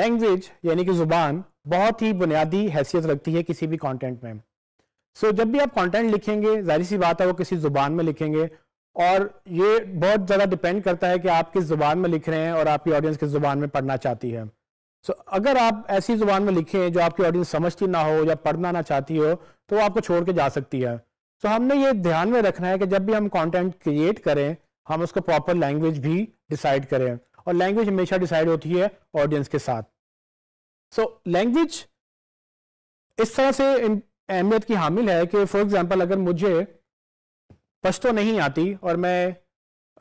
language यानी कि ज़ुबान बहुत ही बुनियादी हैसियत रखती है किसी भी कंटेंट में सो so, जब भी आप कंटेंट लिखेंगे जाहिर सी बात है वो किसी ज़ुबान में लिखेंगे और ये बहुत ज़्यादा डिपेंड करता है कि आप किस ज़ुबान में लिख रहे हैं और आपकी ऑडियंस किस ज़ुबान में पढ़ना चाहती है सो so, अगर आप ऐसी ज़ुबान में लिखें जो आपकी ऑडियंस समझती ना हो या पढ़ना ना चाहती हो तो वो आपको छोड़ के जा सकती है सो so, हमने ये ध्यान में रखना है कि जब भी हम कॉन्टेंट क्रिएट करें हम उसको प्रॉपर लैंग्वेज भी डिसाइड करें और लैंग्वेज हमेशा डिसाइड होती है ऑडियंस के साथ सो लैंग्वेज इस तरह से अहमियत की हामिल है कि फॉर एग्जांपल अगर मुझे पश्तो नहीं आती और मैं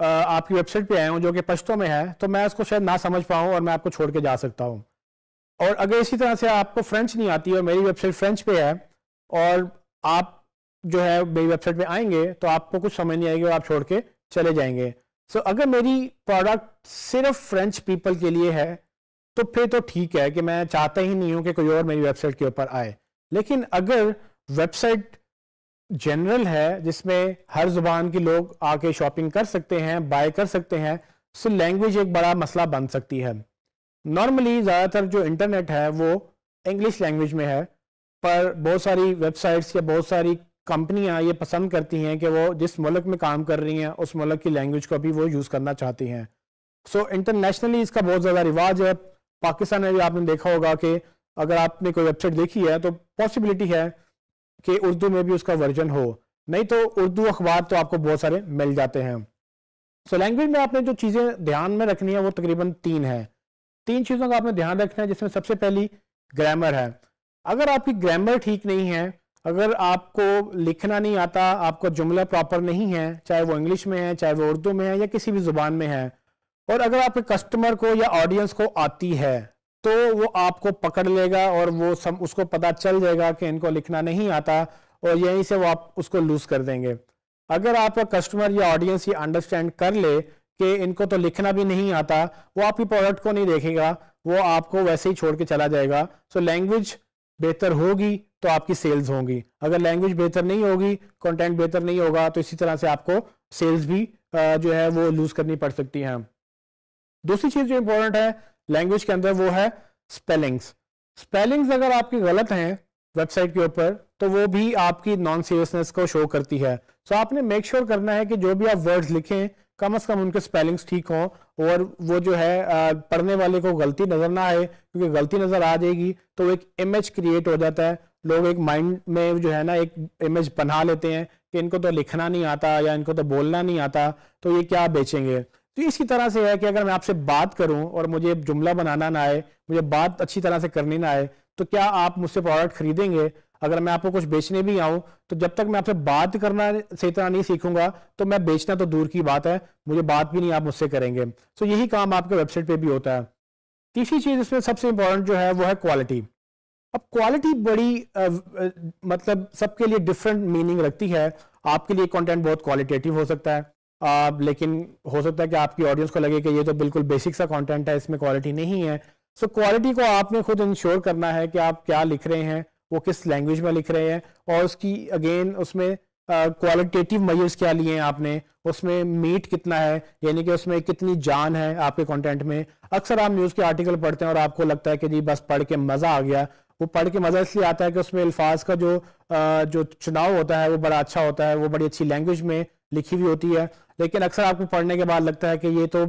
आपकी वेबसाइट पे आया हूँ जो कि पश्तो में है तो मैं उसको शायद ना समझ पाऊँ और मैं आपको छोड़ के जा सकता हूँ और अगर इसी तरह से आपको फ्रेंच नहीं आती और मेरी वेबसाइट फ्रेंच पे है और आप जो है मेरी वेबसाइट पे आएंगे तो आपको कुछ समझ नहीं आएगी और आप छोड़ के चले जाएंगे सो so, अगर मेरी प्रोडक्ट सिर्फ फ्रेंच पीपल के लिए है तो फिर तो ठीक है कि मैं चाहता ही नहीं हूं कि कोई और मेरी वेबसाइट के ऊपर आए लेकिन अगर वेबसाइट जनरल है जिसमें हर जुबान के लोग आके शॉपिंग कर सकते हैं बाय कर सकते हैं सो तो लैंग्वेज एक बड़ा मसला बन सकती है नॉर्मली ज़्यादातर जो इंटरनेट है वो इंग्लिश लैंग्वेज में है पर बहुत सारी वेबसाइट्स या बहुत सारी कंपनियां ये पसंद करती हैं कि वो जिस मुल्क में काम कर रही हैं उस मुल्क की लैंग्वेज को भी वो यूज़ करना चाहती हैं सो so, इंटरनेशनली इसका बहुत ज़्यादा रिवाज है पाकिस्तान में भी आपने देखा होगा कि अगर आपने कोई वेबसाइट देखी है तो पॉसिबिलिटी है कि उर्दू में भी उसका वर्जन हो नहीं तो उर्दू अखबार तो आपको बहुत सारे मिल जाते हैं सो so, लैंग्वेज में आपने जो चीज़ें ध्यान में रखनी है वो तकरीबन तीन है तीन चीज़ों का आपने ध्यान रखना है जिसमें सबसे पहली ग्रामर है अगर आपकी ग्रामर ठीक नहीं है अगर आपको लिखना नहीं आता आपका जुमला प्रॉपर नहीं है चाहे वो इंग्लिश में है चाहे वो उर्दू में है या किसी भी जुबान में है और अगर आपके कस्टमर को या ऑडियंस को आती है तो वो आपको पकड़ लेगा और वो सम उसको पता चल जाएगा कि इनको लिखना नहीं आता और यहीं से वो आप उसको लूज कर देंगे अगर आपका कस्टमर या ऑडियंस ये अंडरस्टैंड कर ले कि इनको तो लिखना भी नहीं आता वो आपकी प्रोडक्ट को नहीं देखेगा वो आपको वैसे ही छोड़ के चला जाएगा सो लैंग्वेज बेहतर होगी तो आपकी सेल्स होंगी अगर लैंग्वेज बेहतर नहीं होगी कंटेंट बेहतर नहीं होगा तो इसी तरह से आपको सेल्स भी जो है वो लूज करनी पड़ सकती हैं दूसरी चीज जो इंपॉर्टेंट है लैंग्वेज के अंदर वो है स्पेलिंग्स स्पेलिंग्स अगर आपकी गलत हैं वेबसाइट के ऊपर तो वो भी आपकी नॉन सीरियसनेस को शो करती है सो so आपने मेक श्योर sure करना है कि जो भी आप वर्ड्स लिखें कम अज कम उनके स्पेलिंग्स ठीक हों और वो जो है पढ़ने वाले को गलती नजर ना आए क्योंकि गलती नजर आ जाएगी तो वो एक इमेज क्रिएट हो जाता है लोग एक माइंड में जो है ना एक इमेज बना लेते हैं कि इनको तो लिखना नहीं आता या इनको तो बोलना नहीं आता तो ये क्या बेचेंगे तो इसी तरह से है कि अगर मैं आपसे बात करूं और मुझे जुमला बनाना ना आए मुझे बात अच्छी तरह से करनी ना आए तो क्या आप मुझसे प्रोडक्ट खरीदेंगे अगर मैं आपको कुछ बेचने भी आऊं तो जब तक मैं आपसे बात करना सही तरह नहीं सीखूंगा तो मैं बेचना तो दूर की बात है मुझे बात भी नहीं आप मुझसे करेंगे सो तो यही काम आपके वेबसाइट पर भी होता है तीसरी चीज़ इसमें सबसे इंपॉर्टेंट जो है वो है क्वालिटी अब क्वालिटी बड़ी आ, आ, मतलब सबके लिए डिफरेंट मीनिंग रखती है आपके लिए कंटेंट बहुत क्वालिटेटिव हो सकता है आ, लेकिन हो सकता है कि आपकी ऑडियंस को लगे कि ये तो बिल्कुल बेसिक सा कंटेंट है इसमें क्वालिटी नहीं है सो so, क्वालिटी को आपने खुद इंश्योर करना है कि आप क्या लिख रहे हैं वो किस लैंग्वेज में लिख रहे हैं और उसकी अगेन उसमें क्वालिटेटिव मेजर्स क्या लिए हैं आपने उसमें मीट कितना है यानी कि उसमें कितनी जान है आपके कंटेंट में अक्सर आप न्यूज़ के आर्टिकल पढ़ते हैं और आपको लगता है कि जी बस पढ़ के मज़ा आ गया वो पढ़ के मज़ा इसलिए आता है कि उसमें अल्फाज का जो जो चुनाव होता है वो बड़ा अच्छा होता है वो बड़ी अच्छी लैंग्वेज में लिखी हुई होती है लेकिन अक्सर आपको पढ़ने के बाद लगता है कि ये तो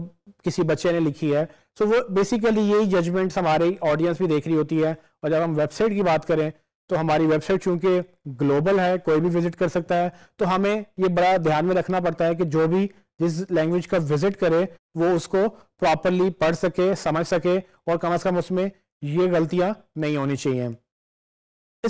किसी बच्चे ने लिखी है सो so, वो बेसिकली यही जजमेंट्स हमारी ऑडियंस भी देख रही होती है और जब हम वेबसाइट की बात करें तो हमारी वेबसाइट चूंकि ग्लोबल है कोई भी विजिट कर सकता है तो हमें ये बड़ा ध्यान में रखना पड़ता है कि जो भी जिस लैंग्वेज का विजिट करे वो उसको प्रॉपरली पढ़ सके समझ सके और कम अज कम उसमें ये गलतियां नहीं होनी चाहिए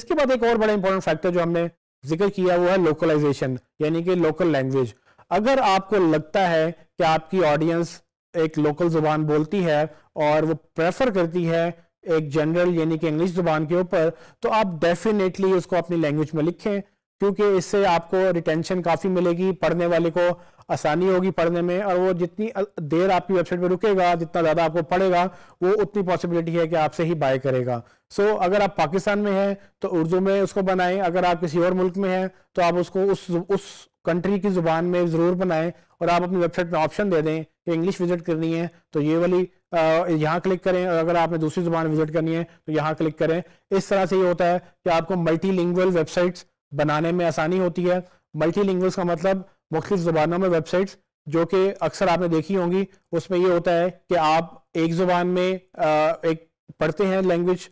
इसके बाद एक और बड़ा इंपॉर्टेंट फैक्टर जो हमने जिक्र किया वो है लोकलाइजेशन यानी कि लोकल लैंग्वेज अगर आपको लगता है कि आपकी ऑडियंस एक लोकल जुबान बोलती है और वो प्रेफर करती है एक जनरल यानी कि इंग्लिश जुबान के ऊपर तो आप डेफिनेटली उसको अपनी लैंग्वेज में लिखें क्योंकि इससे आपको रिटेंशन काफ़ी मिलेगी पढ़ने वाले को आसानी होगी पढ़ने में और वो जितनी देर आपकी वेबसाइट पर रुकेगा जितना ज़्यादा आपको पढ़ेगा वो उतनी पॉसिबिलिटी है कि आपसे ही बाय करेगा सो so, अगर आप पाकिस्तान में हैं तो उर्दू में उसको बनाएं अगर आप किसी और मुल्क में हैं तो आप उसको उस उस कंट्री की जुबान में ज़रूर बनाएं और आप अपनी वेबसाइट में ऑप्शन दे दें कि इंग्लिश विजिट करनी है तो ये वाली यहाँ क्लिक करें और अगर आपने दूसरी जुबान विजिट करनी है तो यहाँ क्लिक करें इस तरह से ये होता है कि आपको मल्टी वेबसाइट्स बनाने में आसानी होती है मल्टी का मतलब मुख्तु ज़ुबानों में वेबसाइट्स जो कि अक्सर आपने देखी होंगी उसमें ये होता है कि आप एक ज़ुबान में एक पढ़ते हैं लैंग्वेज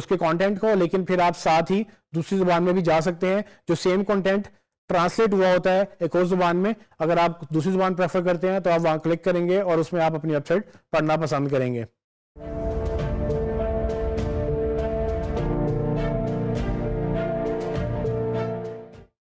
उसके कंटेंट को लेकिन फिर आप साथ ही दूसरी ज़ुबान में भी जा सकते हैं जो सेम कंटेंट ट्रांसलेट हुआ होता है एक और जुबान में अगर आप दूसरी जुबान प्रेफर करते हैं तो आप वहां क्लिक करेंगे और उसमें आप अपनी वेबसाइट पढ़ना पसंद करेंगे